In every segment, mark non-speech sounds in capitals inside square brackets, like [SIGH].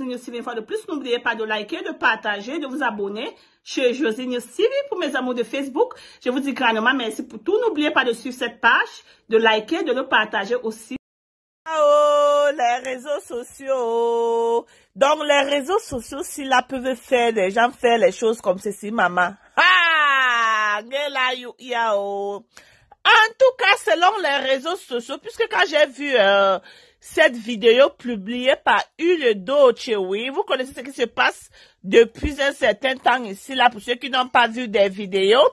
une fois de plus. N'oubliez pas de liker, de partager, de vous abonner chez Josine Sylvie pour mes amours de Facebook. Je vous dis grandement merci pour tout. N'oubliez pas de suivre cette page, de liker, de le partager aussi. Ah oh, les réseaux sociaux. Donc, les réseaux sociaux, si la peuvent faire, des gens faire les choses comme ceci, maman. Ah! En tout cas, selon les réseaux sociaux, puisque quand j'ai vu euh, cette vidéo publiée par d'autres, oui, vous connaissez ce qui se passe depuis un certain temps ici, là, pour ceux qui n'ont pas vu des vidéos,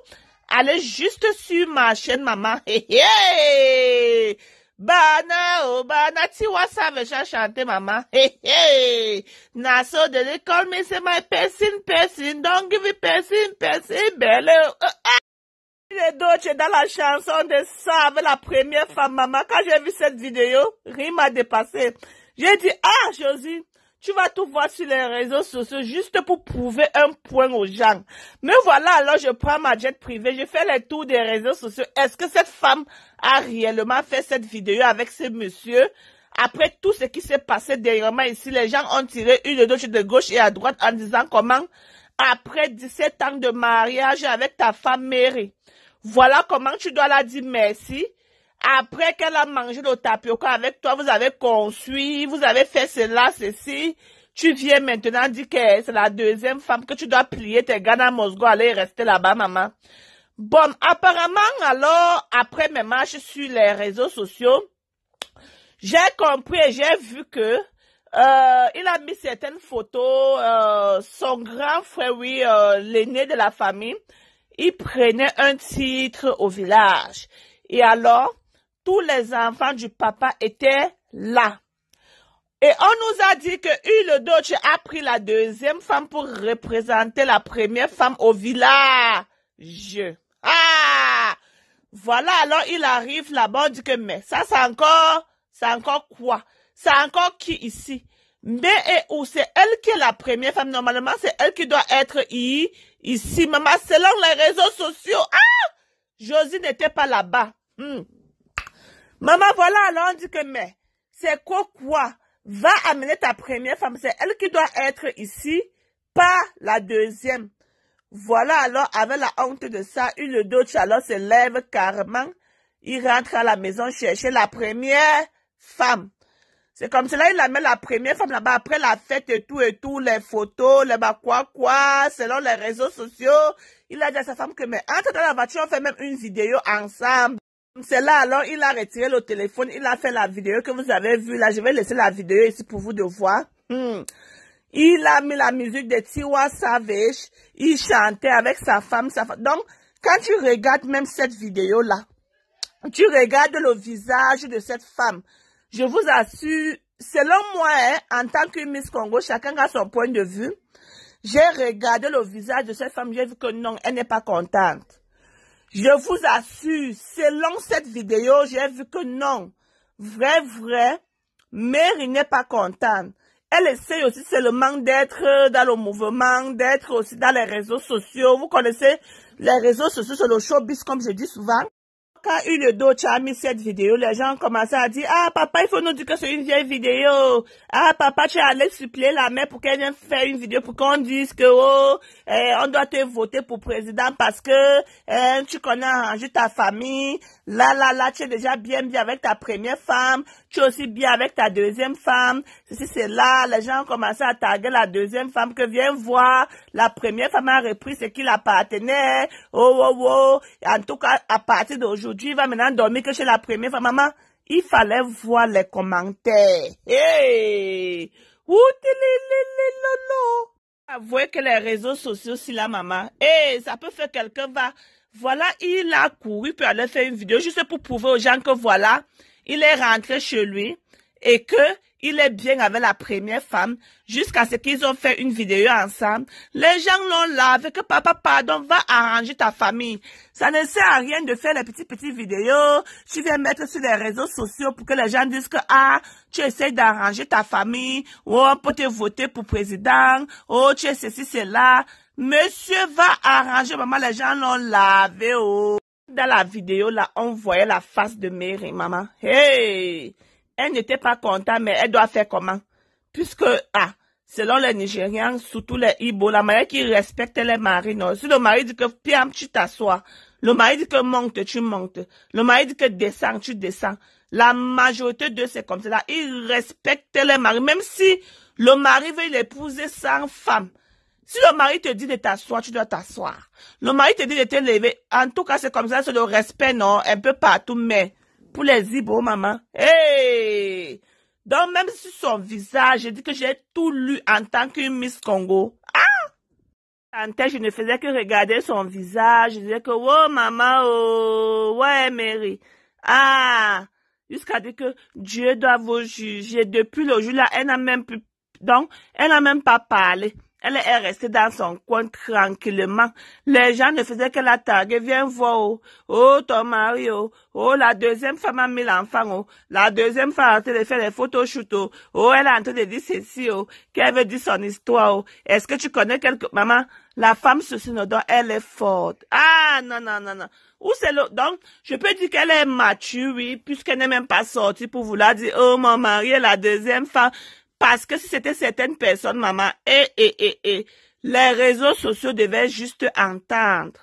allez juste sur ma chaîne Maman. Hey, hey! Bana, oh, bana, tiwa vais chanter, maman. Hey, hey. Naso de l'école, mais c'est ma personne, personne. Donc, give personne, personne, belle. ah. D'autres, dans la chanson de ça avec la première femme maman. Quand j'ai vu cette vidéo, rime m'a dépassé. J'ai dit, ah, Josie, tu vas tout voir sur les réseaux sociaux juste pour prouver un point aux gens. Mais voilà, alors je prends ma jet privée, je fais les tours des réseaux sociaux. Est-ce que cette femme a réellement fait cette vidéo avec ce monsieur? Après tout ce qui s'est passé moi ici, les gens ont tiré une de de gauche et à droite en disant comment, après 17 ans de mariage avec ta femme Mary, voilà comment tu dois la dire merci. Après qu'elle a mangé le tapioca avec toi, vous avez conçu, vous avez fait cela, ceci. Tu viens maintenant dire que c'est la deuxième femme que tu dois plier tes gants à Moscou, aller rester là-bas, maman. Bon, apparemment, alors, après mes marches sur les réseaux sociaux, j'ai compris et j'ai vu que euh, il a mis certaines photos. Euh, son grand frère, oui, euh, l'aîné de la famille, il prenait un titre au village. Et alors, tous les enfants du papa étaient là. Et on nous a dit que Uledo a pris la deuxième femme pour représenter la première femme au village. Ah! Voilà, alors il arrive là-bas, dit que mais, ça c'est encore, c'est encore quoi? C'est encore qui ici? Mais et où? C'est elle qui est la première femme. Normalement, c'est elle qui doit être ici ici, maman, selon les réseaux sociaux. Ah! Josie n'était pas là-bas. Hmm. Maman, voilà, alors on dit que, mais, c'est quoi quoi? Va amener ta première femme. C'est elle qui doit être ici, pas la deuxième. Voilà, alors, avec la honte de ça, une d'autres alors se lève carrément. Il rentre à la maison chercher la première femme. C'est comme cela, il a mis la première femme là-bas après la fête et tout et tout, les photos, les bah quoi quoi, selon les réseaux sociaux. Il a dit à sa femme que, mais entre dans la voiture, on fait même une vidéo ensemble. C'est là, alors, il a retiré le téléphone, il a fait la vidéo que vous avez vue. Là, je vais laisser la vidéo ici pour vous de voir. Hmm. Il a mis la musique de Tiwa Savage. Il chantait avec sa femme. Donc, quand tu regardes même cette vidéo-là, tu regardes le visage de cette femme je vous assure, selon moi, hein, en tant que Miss Congo, chacun a son point de vue. J'ai regardé le visage de cette femme, j'ai vu que non, elle n'est pas contente. Je vous assure, selon cette vidéo, j'ai vu que non, vrai, vrai, mais elle n'est pas contente. Elle essaie aussi seulement d'être dans le mouvement, d'être aussi dans les réseaux sociaux. Vous connaissez les réseaux sociaux, sur le showbiz, comme je dis souvent quand une d'autres a mis cette vidéo, les gens ont commencé à dire, ah, papa, il faut nous dire que c'est une vieille vidéo. Ah, papa, tu es allé supplier la mère pour qu'elle vienne faire une vidéo pour qu'on dise que, oh, eh, on doit te voter pour président parce que, eh, tu connais arrangé ta famille. Là, là, là, tu es déjà bien, bien avec ta première femme. Tu es aussi bien avec ta deuxième femme. Si c'est là. Les gens ont commencé à taguer la deuxième femme que vient voir. La première femme a repris ce qui appartenait Oh, oh, oh. En tout cas, à partir d'aujourd'hui, aujourd'hui, il va maintenant dormir que chez la première fois. Maman, il fallait voir les commentaires. Hey! Avouez que les réseaux sociaux, si la maman, hey, ça peut faire quelqu'un va. Voilà, il a couru pour aller faire une vidéo juste pour prouver aux gens que voilà, il est rentré chez lui et que il est bien avec la première femme jusqu'à ce qu'ils ont fait une vidéo ensemble. Les gens l'ont lavé que papa, pardon, va arranger ta famille. Ça ne sert à rien de faire les petits petits vidéos. Tu viens mettre sur les réseaux sociaux pour que les gens disent que, ah, tu essaies d'arranger ta famille. Oh, pour te voter pour président. Oh, tu es ceci, cela. Monsieur va arranger, maman, les gens l'ont lavé, oh. Dans la vidéo, là, on voyait la face de Mary, maman. Hey! elle n'était pas contente, mais elle doit faire comment Puisque, ah, selon les Nigériens, surtout les Ibo, la manière qu'ils respectent les maris, non. Si le mari dit que Piam, tu t'assois. Le mari dit que monte, tu montes. Le mari dit que descends, tu descends. La majorité de c'est comme cela. Ils respectent les maris. Même si le mari veut l'épouser sans femme. Si le mari te dit de t'asseoir, tu dois t'asseoir. Le mari te dit de te lever. En tout cas, c'est comme ça, c'est le respect, non? Un pas tout, mais pour les Ibo, maman. Donc même sur son visage, j'ai dit que j'ai tout lu en tant que Miss Congo. Ah! En tête, je ne faisais que regarder son visage. Je disais que, oh maman, oh, ouais Mary. Ah! Jusqu'à dire que Dieu doit vous juger. Depuis le jour-là, elle n'a même plus, donc, elle n'a même pas parlé. Elle est restée dans son coin tranquillement. Les gens ne faisaient que la taguer. Viens voir, oh, oh ton mari, oh. oh, la deuxième femme a mis l'enfant, oh. la deuxième femme a fait train faire des photos shoot, oh. oh. elle a en train de dire ceci, oh, qu'elle veut dire son histoire, oh. Est-ce que tu connais quelque, maman? La femme sur Synodon, elle est forte. Ah, non, non, non, non. Où c'est le, donc, je peux dire qu'elle est mature, oui, puisqu'elle n'est même pas sortie pour vouloir dire, oh, mon mari est la deuxième femme. Parce que si c'était certaines personnes, maman, et, et, et, les réseaux sociaux devaient juste entendre.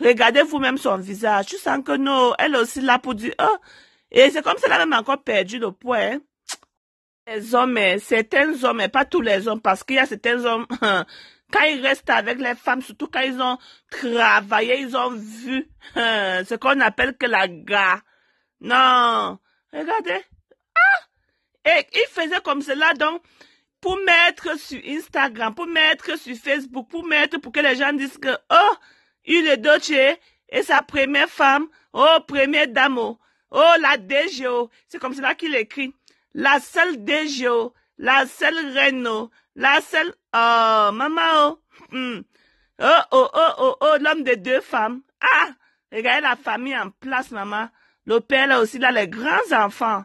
Regardez vous-même son visage. Tu sens que non, elle aussi là pour dire, oh. Et c'est comme si elle avait encore perdu le poids. Hein. Les hommes, hein, certains hommes, mais hein, pas tous les hommes, parce qu'il y a certains hommes, [LAUGHS] quand ils restent avec les femmes, surtout quand ils ont travaillé, ils ont vu ce qu'on appelle que la gare. Non, regardez. Ah, et il faisait comme cela, donc, pour mettre sur Instagram, pour mettre sur Facebook, pour mettre, pour que les gens disent que, oh, il est doché, et sa première femme, oh, première dame, oh, oh la DGO. C'est comme cela qu'il écrit. La seule DGO, la seule Renault, oh, la seule, oh, maman, oh, hmm. oh, oh, oh, oh, oh l'homme des deux femmes. Ah, regardez la famille en place, maman. Le père, là aussi, là, les grands enfants.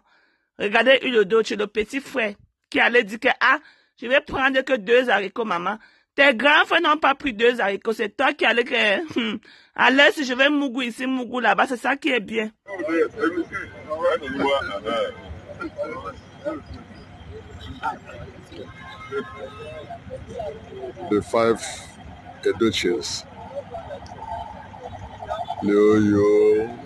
Regardez une ou chez le petit frère qui allait dire que, ah, je vais prendre que deux haricots, maman. Tes grands frères n'ont pas pris deux haricots. C'est toi qui allais que, hum, allez, je vais Mougou ici, Mougou là-bas, c'est ça qui est bien. The five Edochians. Yo, yo.